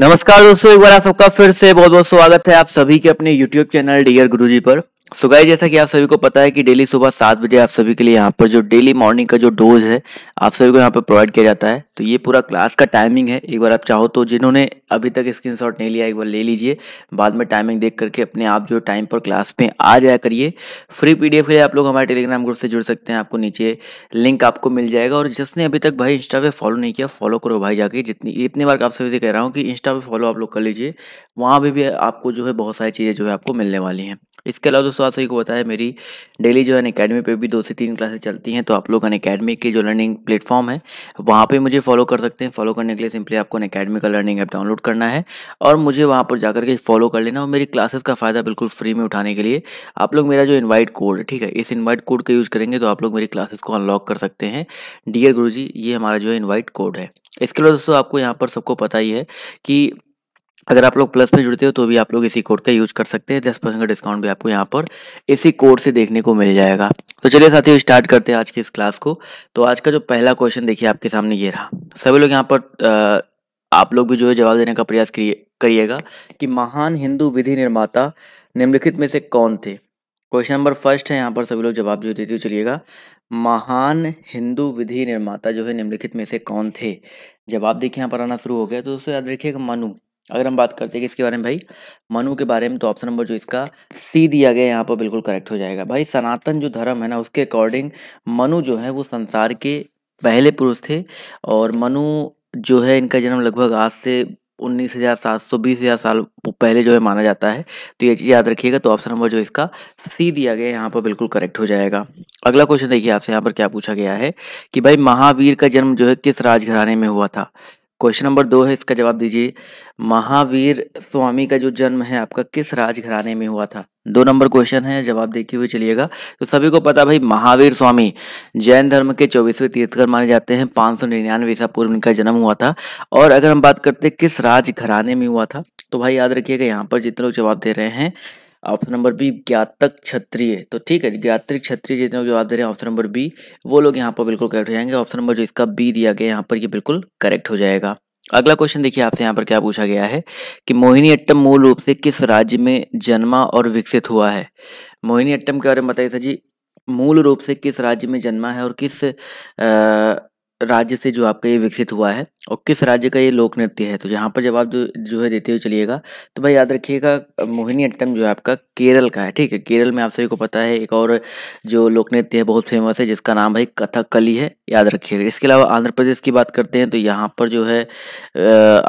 नमस्कार दोस्तों एक बार आप सबका फिर से बहुत बहुत स्वागत है आप सभी के अपने YouTube चैनल डियर गुरुजी पर सो so जैसा कि आप सभी को पता है कि डेली सुबह सात बजे आप सभी के लिए यहाँ पर जो डेली मॉर्निंग का जो डोज है आप सभी को यहाँ पर प्रोवाइड किया जाता है तो ये पूरा क्लास का टाइमिंग है एक बार आप चाहो तो जिन्होंने अभी तक स्क्रीनशॉट नहीं लिया एक बार ले लीजिए बाद में टाइमिंग देख करके अपने आप जो टाइम पर क्लास में आ जाया करिए फ्री पी के लिए आप लोग हमारे टेलीग्राम ग्रुप से जुड़ सकते हैं आपको नीचे लिंक आपको मिल जाएगा और जिसने अभी तक भाई इंस्टा पे फॉलो नहीं किया फॉलो करो भाई जाके जितनी इतनी बार आप सभी से कह रहा हूँ कि इंस्टा पर फॉलो आप लोग कर लीजिए वहाँ भी आपको जो है बहुत सारी चीज़ें जो है आपको मिलने वाली हैं इसके अलावा दोस्तों आप सभी को बताया मेरी डेली जो है अकेडमी पे भी दो से तीन क्लासेस चलती हैं तो आप लोग अकेडमी के जो लर्निंग प्लेटफॉर्म है वहाँ पे मुझे फॉलो कर सकते हैं फॉलो करने के लिए सिंपली आपको अकेडमी का लर्निंग ऐप डाउनलोड करना है और मुझे वहाँ पर जाकर के फॉलो कर लेना और मेरी क्लासेस का फ़ायदा बिल्कुल फ्री में उठाने के लिए आप लोग मेरा जो इन्वाइट कोड ठीक है इस इन्वाइट कोड का यूज़ करेंगे तो आप लोग मेरी क्लासेस को अनलॉक कर सकते हैं डियर गुरु ये हमारा जो है इन्वाइट कोड है इसके अलावा दोस्तों आपको यहाँ पर सबको पता ही है कि अगर आप लोग प्लस में जुड़ते हो तो भी आप लोग इसी कोड का यूज कर सकते हैं दस परसेंट का डिस्काउंट भी आपको यहाँ पर इसी कोड से देखने को मिल जाएगा तो चलिए साथियों स्टार्ट करते हैं आज की इस क्लास को तो आज का जो पहला क्वेश्चन देखिए आपके सामने ये रहा सभी लोग यहाँ पर आप लोग भी जो है जवाब देने का प्रयास करिएगा कि महान हिंदू विधि निर्माता निम्नलिखित में से कौन थे क्वेश्चन नंबर फर्स्ट है यहाँ पर सभी लोग जवाब जो देते हुए चलिएगा महान हिंदू विधि निर्माता जो है निम्नलिखित में से कौन थे जवाब देखिए यहाँ पर आना शुरू हो गया तो दोस्तों याद रखिएगा मनु अगर हम बात करते हैं कि इसके बारे में भाई मनु के बारे में तो ऑप्शन नंबर जो इसका सी दिया गया यहाँ पर बिल्कुल करेक्ट हो जाएगा भाई सनातन जो धर्म है ना उसके अकॉर्डिंग मनु जो है वो संसार के पहले पुरुष थे और मनु जो है इनका जन्म लगभग आज से उन्नीस हज़ार सात सौ बीस हज़ार साल पहले जो है माना जाता है तो ये चीज़ याद रखिएगा तो ऑप्शन नंबर जो इसका सी दिया गया है यहाँ पर बिल्कुल करेक्ट हो जाएगा अगला क्वेश्चन देखिए आपसे यहाँ पर क्या पूछा गया है कि भाई महावीर का जन्म जो है किस राजघराने में हुआ था क्वेश्चन नंबर दो है इसका जवाब दीजिए महावीर स्वामी का जो जन्म है आपका किस राजघराने में हुआ था दो नंबर क्वेश्चन है जवाब देखे हुए चलिएगा तो सभी को पता भाई महावीर स्वामी जैन धर्म के चौबीसवें तीर्थकर माने जाते हैं पाँच सौ निन्यानवे ईसा पूर्व इनका जन्म हुआ था और अगर हम बात करते किस राजघराने में हुआ था तो भाई याद रखिएगा यहाँ पर जितने लोग जवाब दे रहे हैं option number B Gyatak Kshatriya तो ठीक है ज्ञातक क्षत्रिय जितने जवाब दे रहे हैं ऑप्शन नंबर बी वो लोग यहाँ पर बिल्कुल करेक्ट हो जाएंगे ऑप्शन नंबर जो इसका बी दिया गया यहाँ पर ये बिल्कुल करेक्ट हो जाएगा अगला क्वेश्चन देखिए आपसे यहाँ पर क्या पूछा गया है कि मोहिनी अट्टम मूल रूप से किस राज्य में जन्मा और विकसित हुआ है मोहिनी अट्टम के बारे में बताइए सर जी मूल रूप से किस राज्य में जन्मा है और किस राज्य से जो आपका ये विकसित हुआ है और किस राज्य का ये लोक नृत्य है तो यहाँ पर जब आप जो जो है देते हुए चलिएगा तो भाई याद रखिएगा मोहिनी अट्टम जो है आपका केरल का है ठीक है केरल में आप सभी को पता है एक और जो लोक नृत्य है बहुत फेमस है जिसका नाम भाई कथकली है याद रखिएगा इसके अलावा आंध्र प्रदेश की बात करते हैं तो यहाँ पर जो है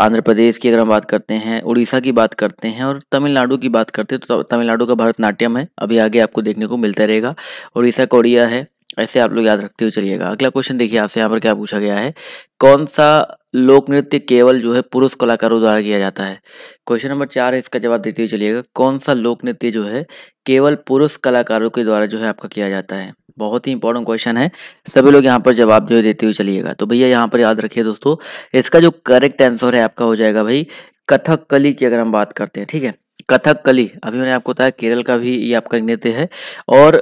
आंध्र प्रदेश की अगर हम बात करते हैं उड़ीसा की बात करते हैं और तमिलनाडु की बात करते हैं तो तमिलनाडु का भरतनाट्यम है अभी आगे आपको देखने को मिलता रहेगा उड़ीसा कोडिया है ऐसे आप लोग याद रखते हुए चलिएगा अगला क्वेश्चन देखिए आपसे यहाँ पर क्या पूछा गया है कौन सा लोक नृत्य केवल जो है पुरुष कलाकारों द्वारा किया जाता है क्वेश्चन नंबर चार है इसका जवाब देते हुए चलिएगा कौन सा लोक नृत्य जो है केवल पुरुष कलाकारों के द्वारा जो है आपका किया जाता है बहुत ही इंपॉर्टेंट क्वेश्चन है सभी लोग यहाँ पर जवाब जो है देते हुए चलिएगा तो भैया यहाँ पर याद रखिए दोस्तों इसका जो करेक्ट आंसर है आपका हो जाएगा भाई कथक कली की अगर हम बात करते हैं ठीक है कथक कली अभी मैंने आपको बताया केरल का भी ये आपका नृत्य है और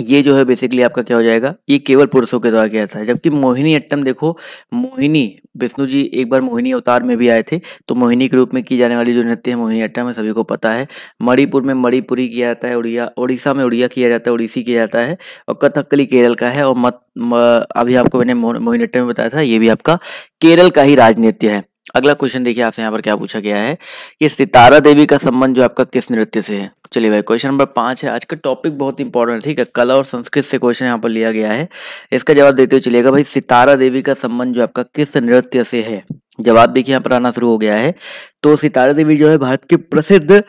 ये जो है बेसिकली आपका क्या हो जाएगा ये केवल पुरुषों के द्वारा किया जाता है जबकि मोहिनी अट्टम देखो मोहिनी विष्णु जी एक बार मोहिनी अवतार में भी आए थे तो मोहिनी के रूप में की जाने वाली जो नृत्य है मोहिनी अट्टम है सभी को पता है मणिपुर में मणिपुरी किया जाता है उड़िया उड़ीसा में उड़िया किया जाता है उड़ीसी किया जाता है और कथकली केरल का है और मत अभी आपको मैंने मोहिनी अट्टम में बताया था ये भी आपका केरल का ही राजनृत्य है अगला क्वेश्चन देखिए आपसे यहाँ पर क्या पूछा गया है कि सितारा देवी का संबंध जो आपका किस नृत्य से है चलिए भाई क्वेश्चन नंबर पाँच है आज का टॉपिक बहुत इंपॉर्टेंट है ठीक है कला और संस्कृत से क्वेश्चन यहाँ पर लिया गया है इसका जवाब देते हुए चलिएगा भाई सितारा देवी का संबंध जो आपका किस नृत्य से है जवाब देखिए यहाँ पर आना शुरू हो गया है तो सितारा देवी जो है भारत की प्रसिद्ध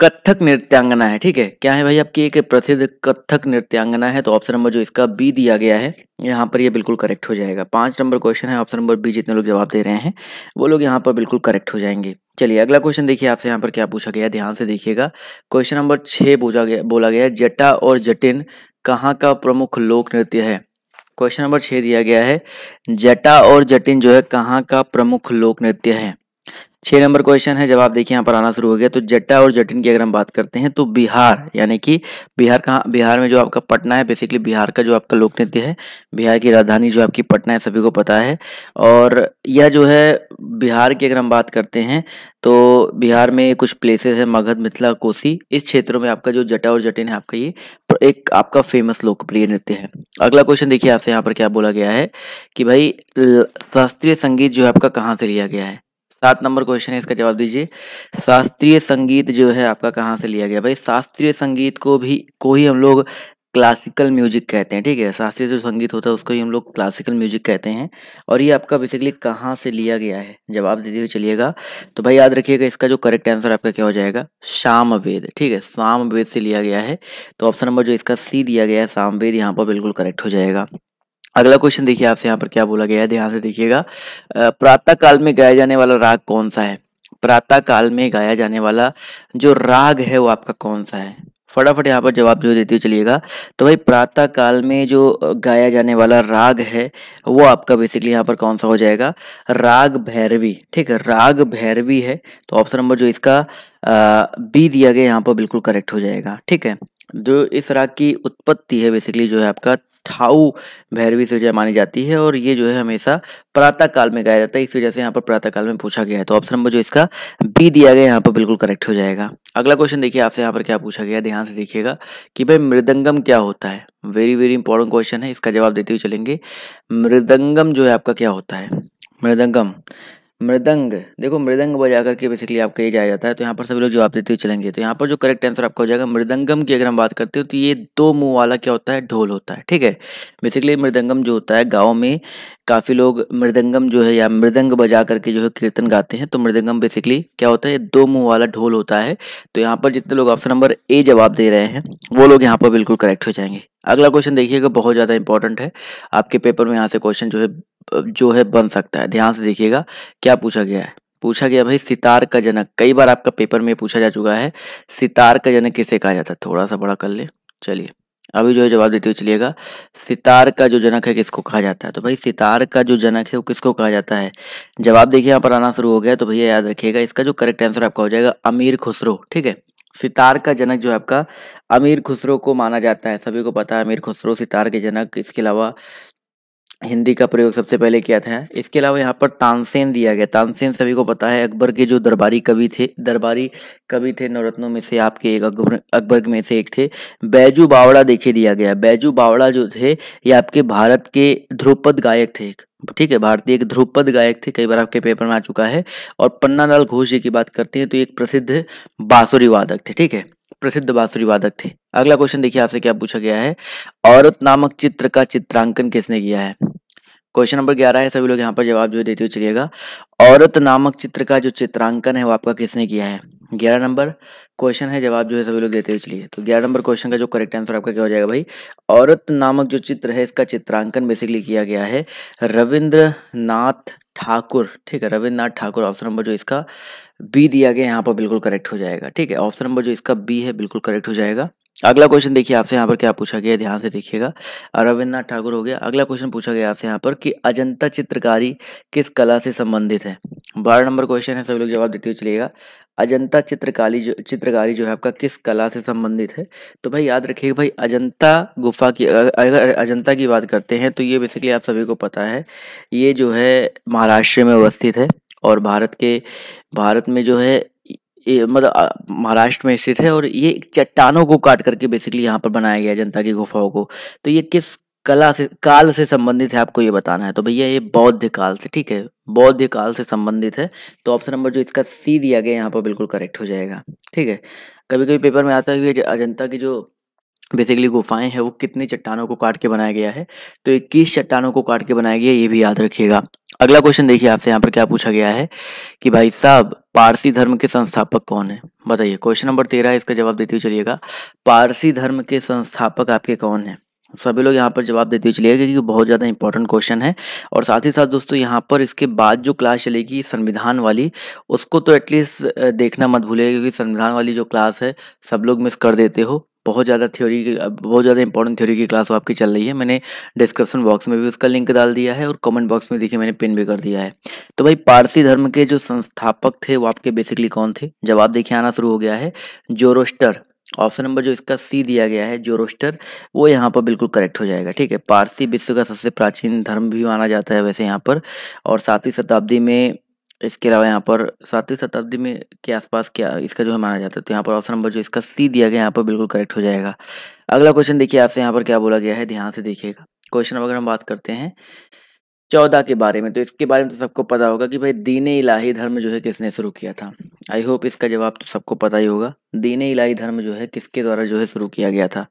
कथक नृत्यांगना है ठीक है क्या है भाई आपकी एक प्रसिद्ध कथक नृत्यांगना है तो ऑप्शन नंबर जो इसका बी दिया गया है यहाँ पर ये बिल्कुल करेक्ट हो जाएगा पांच नंबर क्वेश्चन है ऑप्शन नंबर बी जितने लोग जवाब दे रहे हैं वो लोग यहाँ पर बिल्कुल करेक्ट हो जाएंगे चलिए अगला क्वेश्चन देखिए आपसे यहाँ पर क्या पूछा गया ध्यान से देखिएगा क्वेश्चन नंबर छः पूछा गया बोला गया जटा और जटिन कहाँ का प्रमुख लोक नृत्य है क्वेश्चन नंबर छः दिया गया है जटा और जटिन जो है कहाँ का प्रमुख लोक नृत्य है छः नंबर क्वेश्चन है जवाब देखिए यहाँ पर आना शुरू हो गया तो जट्टा और जटिन की अगर हम बात करते हैं तो बिहार यानी कि बिहार कहाँ बिहार में जो आपका पटना है बेसिकली बिहार का जो आपका लोक नृत्य है बिहार की राजधानी जो आपकी पटना है सभी को पता है और यह जो है बिहार की अगर हम बात करते हैं तो बिहार में कुछ प्लेसेस है मगध मिथिला कोसी इस क्षेत्रों में आपका जो जटा और जटिन है आपका ये एक आपका फेमस लोकप्रिय नृत्य है अगला क्वेश्चन देखिए आपसे यहाँ पर क्या बोला गया है कि भाई शास्त्रीय संगीत जो है आपका कहाँ से लिया गया है सात नंबर क्वेश्चन है इसका जवाब दीजिए शास्त्रीय संगीत जो है आपका कहाँ से लिया गया भाई शास्त्रीय संगीत को भी को ही हम लोग क्लासिकल म्यूजिक कहते हैं ठीक है शास्त्रीय जो संगीत होता है उसको ही हम लोग क्लासिकल म्यूजिक कहते हैं और ये आपका बेसिकली कहाँ से लिया गया है जवाब देते हुए चलिएगा तो भाई याद रखिएगा इसका जो करेक्ट आंसर आपका क्या हो जाएगा शाम वेद ठीक है शाम वेद से लिया गया है तो ऑप्शन नंबर जो इसका सी दिया गया है साम वेद यहाँ पर बिल्कुल करेक्ट हो जाएगा अगला क्वेश्चन देखिए आपसे यहाँ पर क्या बोला गया है ध्यान से देखिएगा प्रातः काल में गाया जाने वाला राग कौन सा है प्रातः काल में गाया जाने वाला जो राग है वो आपका कौन सा है फटाफट यहाँ पर जवाब जो देती हो चलिएगा तो भाई प्रातः काल में जो गाया जाने वाला राग है वो आपका बेसिकली यहाँ पर कौन सा हो जाएगा राग भैरवी ठीक है राग भैरवी है तो ऑप्शन नंबर जो इसका बी दिया गया यहाँ पर बिल्कुल करेक्ट हो जाएगा ठीक है जो इस राग की उत्पत्ति है बेसिकली जो है आपका थाउ भैरवी त्रिजा मानी जाती है और ये जो है हमेशा प्रातः काल में गाया जाता है इस वजह से यहाँ पर प्रातः काल में पूछा गया है तो ऑप्शन नंबर जो इसका बी दिया गया यहाँ पर बिल्कुल करेक्ट हो जाएगा अगला क्वेश्चन देखिए आपसे यहाँ पर क्या पूछा गया ध्यान से देखिएगा कि भाई मृदंगम क्या होता है वेरी वेरी इंपॉर्टेंट क्वेश्चन है इसका जवाब देते हुए चलेंगे मृदंगम जो है आपका क्या होता है मृदंगम मृदंग देखो मृदंग बजा करके बेसिकली आपका ये जाया जाता है तो यहाँ पर सभी लोग जवाब देते हुए चलेंगे तो यहाँ पर जो करेक्ट आंसर आपका हो जाएगा मृदंगम की अगर हम बात करते हो तो ये दो मुंह वाला क्या होता है ढोल होता है ठीक है बेसिकली मृदंगम जो होता है गाँव में काफ़ी लोग मृदंगम जो है या मृदंग बजा करके जो है कीर्तन गाते हैं तो मृदंगम बेसिकली क्या होता है दो मुंह वाला ढोल होता है तो यहाँ पर जितने लोग ऑप्शन नंबर ए जवाब दे रहे हैं वो लोग यहाँ पर बिल्कुल करेक्ट हो जाएंगे अगला क्वेश्चन देखिएगा बहुत ज़्यादा इंपॉर्टेंट है आपके पेपर में यहाँ से क्वेश्चन जो है जो है बन सकता है ध्यान से देखिएगा क्या पूछा गया है पूछा गया भाई सितार का जनक कई बार आपका पेपर में पूछा जा चुका है सितार का जनक किसे कहा जाता है थोड़ा सा बड़ा कर ले चलिए अभी जो है जवाब देते हुए चलिएगा सितार का जो जनक है किसको कहा जाता है तो भाई सितार का जो जनक है वो किसको कहा जाता है जवाब देखिए यहाँ पर आना शुरू हो गया तो भैया याद रखिएगा इसका जो करेक्ट आंसर आपका हो जाएगा अमीर खुसरो ठीक है सितार का जनक जो है आपका अमीर खुसरो को माना जाता है सभी को पता है अमीर खुसरो सितार के जनक इसके अलावा हिंदी का प्रयोग सबसे पहले किया था इसके अलावा यहाँ पर तानसेन दिया गया तानसेन सभी को पता है अकबर के जो दरबारी कवि थे दरबारी कवि थे नवरत्नों में से आपके एक अकबर अकबर में से एक थे बैजू बावड़ा देखे दिया गया बैजू बावड़ा जो थे ये आपके भारत के ध्रुपद गायक थे ठीक है भारतीय एक ध्रुपद गायक थे कई बार आपके पेपर में आ चुका है और लाल घोष जी की बात करते हैं तो एक प्रसिद्ध बांसुरी वादक थे ठीक है प्रसिद्ध बांसुरी वादक थे अगला क्वेश्चन देखिए आपसे क्या पूछा गया है औरत नामक चित्र का चित्रांकन किसने किया है क्वेश्चन नंबर ग्यारह है सभी लोग यहाँ पर जवाब जो देते हुए चलिएगा औरत नामक चित्र का जो चित्रांकन है वो आपका किसने किया है ग्यारह नंबर क्वेश्चन है जवाब जो है सभी लोग देते हुए चलिए तो ग्यारह नंबर क्वेश्चन का जो करेक्ट आंसर आपका क्या हो जाएगा भाई औरत नामक जो चित्र है इसका चित्रांकन बेसिकली किया गया है रविंद्र ठाकुर ठीक है रविन्द्रनाथ ठाकुर ऑप्शन नंबर जो इसका बी दिया गया यहाँ पर बिल्कुल करेक्ट हो जाएगा ठीक है ऑप्शन नंबर जो इसका बी है बिल्कुल करेक्ट हो जाएगा अगला क्वेश्चन देखिए आपसे यहाँ पर क्या पूछा गया ध्यान से देखिएगा रविन्द्रनाथ ठाकुर हो गया अगला क्वेश्चन पूछा गया आपसे यहाँ पर कि अजंता चित्रकारी किस कला से संबंधित है बारह नंबर क्वेश्चन है सभी लोग जवाब देते हुए चलिएगा अजंता चित्रकारी जो चित्रकारी जो है आपका किस कला से संबंधित है तो भाई याद रखिएगा भाई अजंता गुफा की अगर अजंता की बात करते हैं तो ये बेसिकली आप सभी को पता है ये जो है महाराष्ट्र में अवस्थित है और भारत के भारत में जो है मतलब महाराष्ट्र में स्थित है और ये चट्टानों को काट करके बेसिकली यहाँ पर बनाया गया जनता की गुफाओं को तो ये किस कला से काल से संबंधित है आपको ये बताना है तो भैया ये बौद्ध काल से ठीक है बौद्ध काल से संबंधित है तो ऑप्शन नंबर जो इसका सी दिया गया यहाँ पर बिल्कुल करेक्ट हो जाएगा ठीक है कभी कभी पेपर में आता है कि अजंता की जो बेसिकली गुफाएं हैं वो कितनी चट्टानों को काट के बनाया गया है तो इक्कीस चट्टानों को काट के बनाया गया ये भी याद रखिएगा अगला क्वेश्चन देखिए आपसे यहाँ पर क्या पूछा गया है कि भाई साहब पारसी धर्म के संस्थापक कौन है बताइए क्वेश्चन नंबर तेरह इसका जवाब देते हुए चलिएगा पारसी धर्म के संस्थापक आपके कौन है सभी लोग यहाँ पर जवाब देते हुए चलिएगा क्योंकि बहुत ज़्यादा इंपॉर्टेंट क्वेश्चन है और साथ ही साथ दोस्तों यहाँ पर इसके बाद जो क्लास चलेगी संविधान वाली उसको तो एटलीस्ट देखना मत भूलिएगा क्योंकि संविधान वाली जो क्लास है सब लोग मिस कर देते हो बहुत ज़्यादा थ्योरी की बहुत ज़्यादा इंपॉर्टेंट थ्योरी की क्लास आपकी चल रही है मैंने डिस्क्रिप्शन बॉक्स में भी उसका लिंक डाल दिया है और कमेंट बॉक्स में देखिए मैंने पिन भी कर दिया है तो भाई पारसी धर्म के जो संस्थापक थे वो आपके बेसिकली कौन थे जवाब देखिए आना शुरू हो गया है जोरोस्टर ऑप्शन नंबर जो इसका सी दिया गया है जोरोस्टर वो यहाँ पर बिल्कुल करेक्ट हो जाएगा ठीक है पारसी विश्व का सबसे प्राचीन धर्म भी माना जाता है वैसे यहाँ पर और सातवीं शताब्दी में इसके अलावा यहाँ पर सातवीं शताब्दी में के आसपास क्या इसका जो है माना जाता है तो यहाँ पर ऑप्शन नंबर जो इसका सी दिया गया यहाँ पर बिल्कुल करेक्ट हो जाएगा अगला क्वेश्चन देखिए आपसे यहाँ पर क्या बोला गया है ध्यान से देखिएगा क्वेश्चन अगर हम बात करते हैं चौदह के बारे में तो इसके बारे में तो सबको पता होगा कि भाई दीन इलाही धर्म जो है किसने शुरू किया था आई होप इसका जवाब तो सबको पता ही होगा दीन इलाही धर्म जो है किसके द्वारा जो है शुरू किया गया था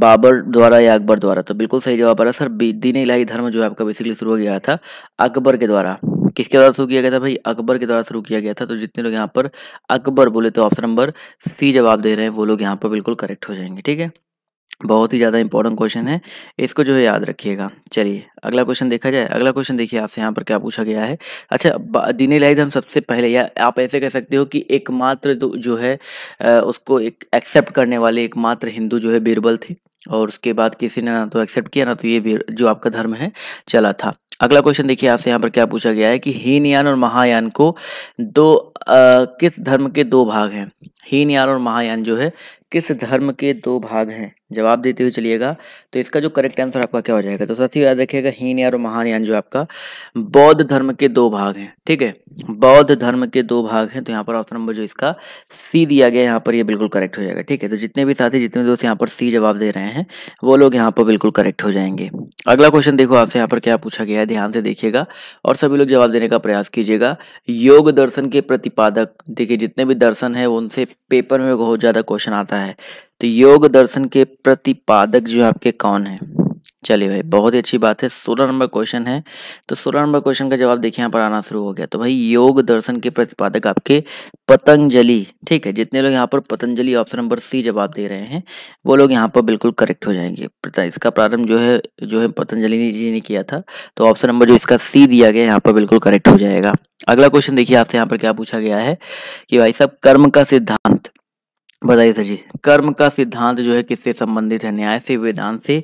बाबर द्वारा या अकबर द्वारा तो बिल्कुल सही जवाब आ रहा है सर दीन इलाही धर्म जो है आपका बेसिकली शुरू हो गया था अकबर के द्वारा किसके द्वारा शुरू किया गया था भाई अकबर के द्वारा शुरू किया गया था तो जितने लोग यहाँ पर अकबर बोले तो ऑप्शन नंबर सी जवाब दे रहे हैं वो लोग यहाँ पर बिल्कुल करेक्ट हो जाएंगे ठीक है बहुत ही ज़्यादा इंपॉर्टेंट क्वेश्चन है इसको जो है याद रखिएगा चलिए अगला क्वेश्चन देखा जाए अगला क्वेश्चन देखिए आपसे यहाँ पर क्या पूछा गया है अच्छा दिन लाइज हम सबसे पहले या आप ऐसे कह सकते हो कि एकमात्र जो है उसको एक एक्सेप्ट करने वाले एकमात्र हिंदू जो है बीरबल थे और उसके बाद किसी ने ना तो एक्सेप्ट किया ना तो ये जो आपका धर्म है चला था अगला क्वेश्चन देखिए आपसे यहाँ पर क्या पूछा गया है कि हीनयान और महायान को दो आ, किस धर्म के दो भाग हैं हीनयान और महायान जो है किस धर्म के दो भाग हैं जवाब देते हुए चलिएगा तो इसका जो करेक्ट आंसर आपका क्या हो जाएगा तो साथियों याद रखिएगा हीनयान और यान जो आपका बौद्ध धर्म के दो भाग हैं ठीक है बौद्ध धर्म के दो भाग हैं तो यहाँ पर ऑप्शन नंबर जो इसका सी दिया गया यहाँ पर ये यह बिल्कुल करेक्ट हो जाएगा ठीक है तो जितने भी साथी जितने दोस्त यहाँ पर सी जवाब दे रहे हैं वो लोग यहाँ पर बिल्कुल करेक्ट हो जाएंगे अगला क्वेश्चन देखो आपसे यहाँ पर क्या पूछा गया है ध्यान से देखिएगा और सभी लोग जवाब देने का प्रयास कीजिएगा योग दर्शन के प्रतिपादक देखिए जितने भी दर्शन है उनसे पेपर में बहुत ज़्यादा क्वेश्चन आता है तो योग दर्शन के प्रतिपादक जो आपके कौन है चलिए भाई बहुत ही अच्छी बात है सोलह नंबर क्वेश्चन है तो सोलह नंबर क्वेश्चन का जवाब देखिए यहाँ पर आना शुरू हो गया तो भाई योग दर्शन के प्रतिपादक आपके पतंजलि ठीक है जितने लोग यहाँ पर पतंजलि ऑप्शन नंबर सी जवाब दे रहे हैं वो लोग यहाँ पर बिल्कुल करेक्ट हो जाएंगे तो इसका प्रारंभ जो है जो है पतंजलि जी ने किया था तो ऑप्शन नंबर जो इसका सी दिया गया यहाँ पर बिल्कुल करेक्ट हो जाएगा अगला क्वेश्चन देखिए आपसे यहाँ पर क्या पूछा गया है कि भाई साहब कर्म का सिद्धांत बताइए सर जी कर्म का सिद्धांत जो है किससे संबंधित है न्याय से वेदांत से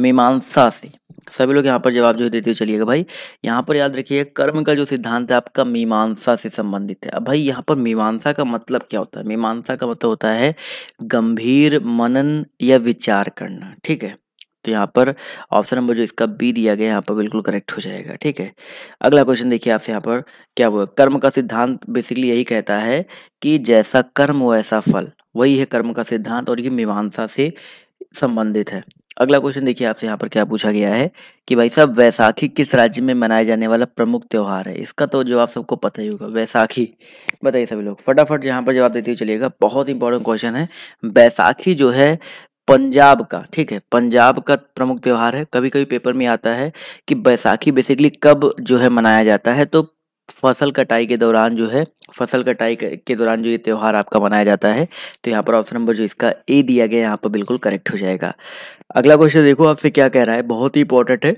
मीमांसा से सभी लोग यहाँ पर जवाब जो है देते हुए चलिएगा भाई यहाँ पर याद रखिए कर्म का जो सिद्धांत है आपका मीमांसा से संबंधित है अब भाई यहाँ पर मीमांसा का मतलब क्या होता है मीमांसा का मतलब होता है गंभीर मनन या विचार करना ठीक है तो यहाँ पर ऑप्शन नंबर जो इसका बी दिया गया यहाँ पर बिल्कुल करेक्ट हो जाएगा ठीक है अगला क्वेश्चन देखिए आपसे यहाँ पर क्या हुआ कर्म का सिद्धांत बेसिकली यही कहता है कि जैसा कर्म वैसा फल वही है कर्म का सिद्धांत और ये मीमांसा से संबंधित है अगला क्वेश्चन देखिए आपसे यहाँ पर क्या पूछा गया है कि भाई साहब वैसाखी किस राज्य में मनाया जाने वाला प्रमुख त्यौहार है इसका तो जवाब सबको पता ही होगा वैसाखी बताइए सभी लोग फटाफट यहाँ पर जवाब देते हुए चलिएगा बहुत इंपॉर्टेंट क्वेश्चन है वैसाखी जो है पंजाब का ठीक है पंजाब का प्रमुख त्यौहार है कभी कभी पेपर में आता है कि बैसाखी बेसिकली कब जो है मनाया जाता है तो फसल कटाई के दौरान जो है फसल कटाई के दौरान जो ये त्यौहार आपका मनाया जाता है तो यहाँ पर ऑप्शन नंबर जो इसका ए दिया गया यहाँ पर बिल्कुल करेक्ट हो जाएगा अगला क्वेश्चन देखो आपसे क्या कह रहा है बहुत ही इंपॉर्टेंट है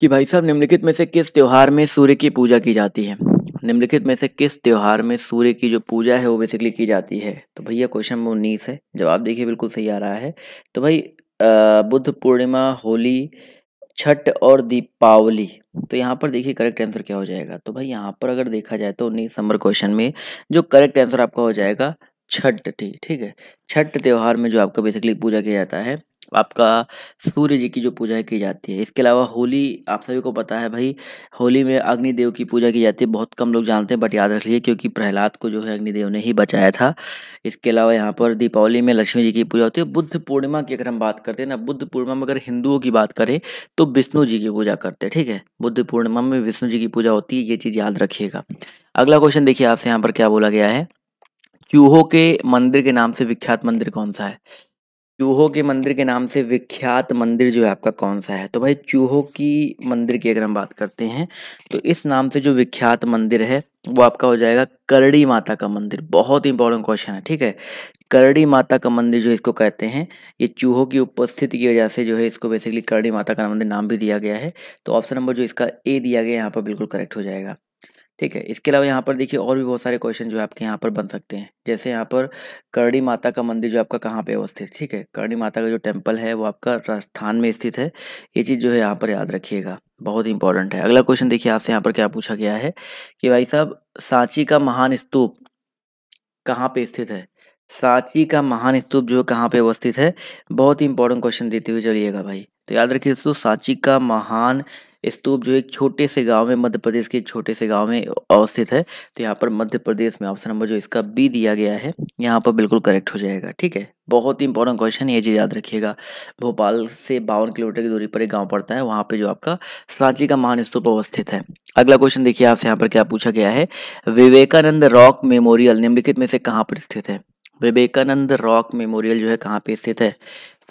कि भाई साहब निम्नलिखित में से किस त्यौहार में सूर्य की पूजा की जाती है निम्नलिखित में से किस त्यौहार में सूर्य की जो पूजा है वो बेसिकली की जाती है तो भैया क्वेश्चन नंबर उन्नीस है जवाब देखिए बिल्कुल सही आ रहा है तो भाई बुद्ध पूर्णिमा होली छठ और दीपावली तो यहाँ पर देखिए करेक्ट आंसर क्या हो जाएगा तो भाई यहाँ पर अगर देखा जाए तो उन्नीस नंबर क्वेश्चन में जो करेक्ट आंसर आपका हो जाएगा छठ ठीक ठीक है छठ त्यौहार में जो आपका बेसिकली पूजा किया जाता है आपका सूर्य जी की जो पूजा की जाती है इसके अलावा होली आप सभी को पता है भाई होली में अग्निदेव की पूजा की जाती है बहुत कम लोग जानते हैं बट याद रख लीजिए क्योंकि प्रहलाद को जो है अग्निदेव ने ही बचाया था इसके अलावा यहाँ पर दीपावली में लक्ष्मी जी की पूजा होती है बुद्ध पूर्णिमा की अगर हम बात करते हैं ना बुद्ध पूर्णिमा में अगर हिंदुओं की बात करें तो विष्णु जी की पूजा करते हैं ठीक है बुद्ध पूर्णिमा में विष्णु जी की पूजा होती है ये चीज़ याद रखिएगा अगला क्वेश्चन देखिए आपसे यहाँ पर क्या बोला गया है चूहों के मंदिर के नाम से विख्यात मंदिर कौन सा है चूहो के मंदिर के नाम से विख्यात मंदिर जो है आपका कौन सा है तो भाई चूहो की मंदिर की अगर हम बात करते हैं तो इस नाम से जो विख्यात मंदिर है वो आपका हो जाएगा करड़ी माता का मंदिर बहुत इंपॉर्टेंट क्वेश्चन है ठीक है करड़ी माता का मंदिर जो इसको कहते हैं ये चूहों की उपस्थिति की वजह से जो है इसको बेसिकली करड़ी माता का मंदिर नाम भी दिया गया है तो ऑप्शन नंबर जो इसका ए दिया गया यहाँ पर बिल्कुल करेक्ट हो जाएगा ठीक है इसके अलावा यहाँ पर देखिए और भी बहुत सारे क्वेश्चन जो है आपके यहाँ पर बन सकते हैं जैसे यहाँ पर करणी माता का मंदिर जो आपका कहाँ पे अवस्थित ठीक है करणी माता का जो टेंपल है वो आपका राजस्थान में स्थित है ये चीज़ जो है यहाँ पर याद रखिएगा बहुत इंपॉर्टेंट है अगला क्वेश्चन देखिए आपसे यहाँ पर क्या पूछा गया है कि भाई साहब सांची का महान स्तूप कहाँ पे स्थित है सांची का महान स्तूप जो है कहाँ पे अवस्थित है बहुत ही इंपॉर्टेंट क्वेश्चन देते हुए चलिएगा भाई तो याद रखिए दोस्तों सांची का महान स्तूप जो एक छोटे से गांव में मध्य प्रदेश के छोटे से गांव में अवस्थित है तो यहाँ पर मध्य प्रदेश में ऑप्शन नंबर जो इसका बी दिया गया है यहाँ पर बिल्कुल करेक्ट हो जाएगा ठीक है बहुत ही इंपॉर्टेंट क्वेश्चन ये चीज़ याद रखिएगा भोपाल से बावन किलोमीटर की दूरी पर एक गांव पड़ता है वहाँ पे जो आपका सांची का महान स्तूप अवस्थित है अगला क्वेश्चन देखिए आपसे यहाँ पर क्या पूछा गया है विवेकानंद रॉक मेमोरियल निम्नलिखित में से कहाँ पर स्थित है विवेकानंद रॉक मेमोरियल जो है कहाँ पे स्थित है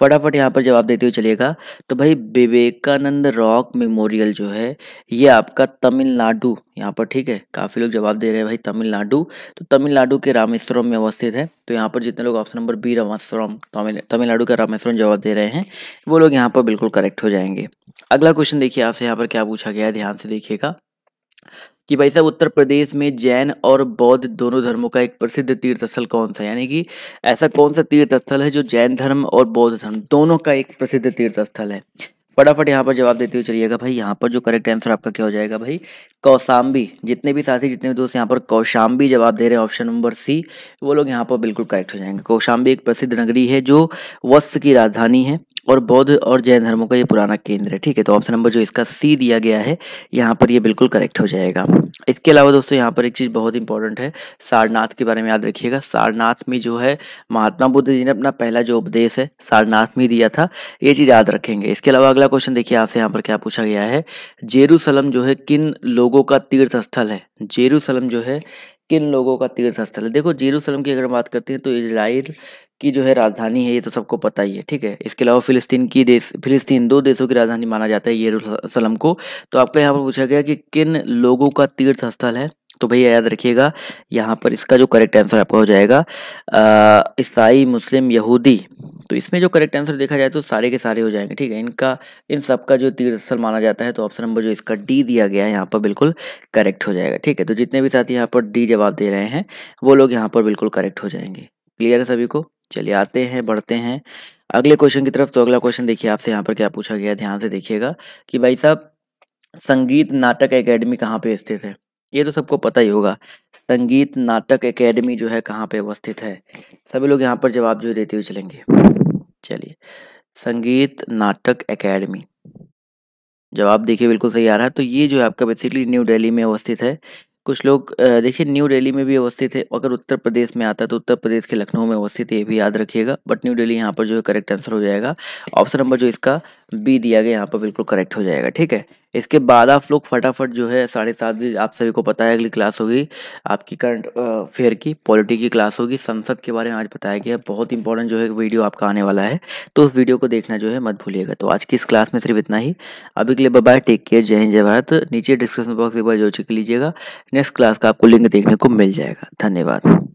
फटाफट यहाँ पर जवाब देते हुए चलिएगा तो भाई विवेकानंद रॉक मेमोरियल जो है ये आपका तमिलनाडु यहाँ पर ठीक है काफ़ी लोग जवाब दे रहे हैं भाई तमिलनाडु तो तमिलनाडु के रामेश्वरम में अवस्थित है तो यहाँ पर जितने लोग option number B Rameshwaram Tamil Nadu का रामेश्वरम जवाब दे रहे हैं वो लोग यहाँ पर बिल्कुल करेक्ट हो जाएंगे अगला क्वेश्चन देखिए आपसे यहाँ पर क्या पूछा गया है ध्यान से देखिएगा कि भाई साहब उत्तर प्रदेश में जैन और बौद्ध दोनों धर्मों का एक प्रसिद्ध तीर्थ स्थल कौन सा यानी कि ऐसा कौन सा तीर्थ स्थल है जो जैन धर्म और बौद्ध धर्म दोनों का एक प्रसिद्ध तीर्थ स्थल है फटाफट यहाँ पर जवाब देते हुए चलिएगा भाई यहाँ पर जो करेक्ट आंसर आपका क्या हो जाएगा भाई कौशाम्बी जितने भी साथी जितने भी दोस्त यहाँ पर कौशाम्बी जवाब दे रहे हैं ऑप्शन नंबर सी वो लोग यहाँ पर बिल्कुल करेक्ट हो जाएंगे कौशाम्बी एक प्रसिद्ध नगरी है जो वस्त्र की राजधानी है और बौद्ध और जैन धर्मों का ये पुराना केंद्र है ठीक है तो ऑप्शन नंबर जो इसका सी दिया गया है यहाँ पर ये बिल्कुल करेक्ट हो जाएगा इसके अलावा दोस्तों यहाँ पर एक चीज़ बहुत इंपॉर्टेंट है सारनाथ के बारे में याद रखिएगा सारनाथ में जो है महात्मा बुद्ध जी ने अपना पहला जो उपदेश है सारनाथ में दिया था ये चीज़ याद रखेंगे इसके अलावा अगला क्वेश्चन देखिए आपसे यहाँ पर क्या पूछा गया है जेरूसलम जो है किन लोग लोगों का तीर्थ स्थल है जेरूसलम जो है किन लोगों का तीर्थ स्थल है देखो जेरूसलम की अगर बात करते हैं तो इसराइल की जो है राजधानी है ये तो सबको पता ही है ठीक है इसके अलावा फिलिस्तीन की देश फिलिस्तीन दो देशों की राजधानी माना जाता है येरूसलम को तो आपका यहाँ पर पूछा गया कि किन लोगों का तीर्थ स्थल है तो भैया याद रखिएगा यहाँ पर इसका जो करेक्ट आंसर आपका हो जाएगा ईसाई मुस्लिम यहूदी तो इसमें जो करेक्ट आंसर देखा जाए तो सारे के सारे हो जाएंगे ठीक है इनका इन सब का जो तीर्थस्थल माना जाता है तो ऑप्शन नंबर जो इसका डी दिया गया है यहाँ पर बिल्कुल करेक्ट हो जाएगा ठीक है तो जितने भी साथी यहाँ पर डी जवाब दे रहे हैं वो लोग यहाँ पर बिल्कुल करेक्ट हो जाएंगे क्लियर है सभी को चलिए आते हैं बढ़ते हैं अगले क्वेश्चन की तरफ तो अगला क्वेश्चन देखिए आपसे यहाँ पर क्या पूछा गया ध्यान से देखिएगा कि भाई साहब संगीत नाटक अकेडमी कहाँ पर स्थित है ये तो सबको पता ही होगा संगीत नाटक एकेडमी जो है कहाँ पे अवस्थित है सभी लोग यहाँ पर जवाब जो देते हुए चलेंगे चलिए संगीत नाटक एकेडमी जवाब देखिए बिल्कुल सही आ रहा है तो ये जो है आपका बेसिकली न्यू दिल्ली में अवस्थित है कुछ लोग देखिए न्यू दिल्ली में भी अवस्थित है अगर उत्तर प्रदेश में आता है तो उत्तर प्रदेश के लखनऊ में अवस्थित है ये भी याद रखिएगा बट न्यू दिल्ली यहाँ पर जो है करेक्ट आंसर हो जाएगा ऑप्शन नंबर जो इसका बी दिया गया यहाँ पर बिल्कुल करेक्ट हो जाएगा ठीक है इसके बाद आप लोग फटाफट जो है साढ़े सात बजे आप सभी को पता है अगली क्लास होगी आपकी करंट अफेयर की पॉलिटी की क्लास होगी संसद के बारे में आज बताया गया बहुत इंपॉर्टेंट जो है वीडियो आपका आने वाला है तो उस वीडियो को देखना जो है मत भूलिएगा तो आज की इस क्लास में सिर्फ इतना ही अभी के लिए बाय टेक केयर जय हिंद जय भारत नीचे डिस्क्रिप्शन बॉक्स एक बार जो चेक लीजिएगा नेक्स्ट क्लास का आपको लिंक देखने को मिल जाएगा धन्यवाद